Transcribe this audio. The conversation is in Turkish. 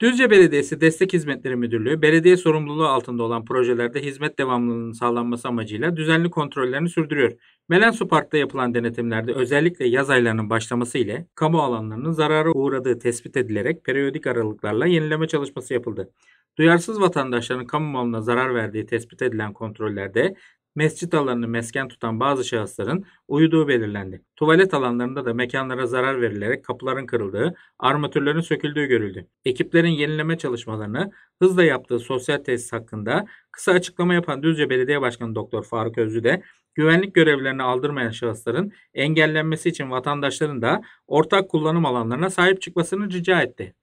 Düzce Belediyesi Destek Hizmetleri Müdürlüğü, belediye sorumluluğu altında olan projelerde hizmet devamlılığının sağlanması amacıyla düzenli kontrollerini sürdürüyor. Melensu Park'ta yapılan denetimlerde özellikle yaz aylarının başlaması ile kamu alanlarının zarara uğradığı tespit edilerek periyodik aralıklarla yenileme çalışması yapıldı. Duyarsız vatandaşların kamu malına zarar verdiği tespit edilen kontrollerde mescit alanını mesken tutan bazı şahısların uyuduğu belirlendi. Tuvalet alanlarında da mekanlara zarar verilerek kapıların kırıldığı, armatürlerin söküldüğü görüldü. Ekiplerin yenileme çalışmalarını hızla yaptığı sosyal tesis hakkında kısa açıklama yapan Düzce Belediye Başkanı Doktor Faruk Özlü de güvenlik görevlerini aldırmayan şahısların engellenmesi için vatandaşların da ortak kullanım alanlarına sahip çıkmasını rica etti.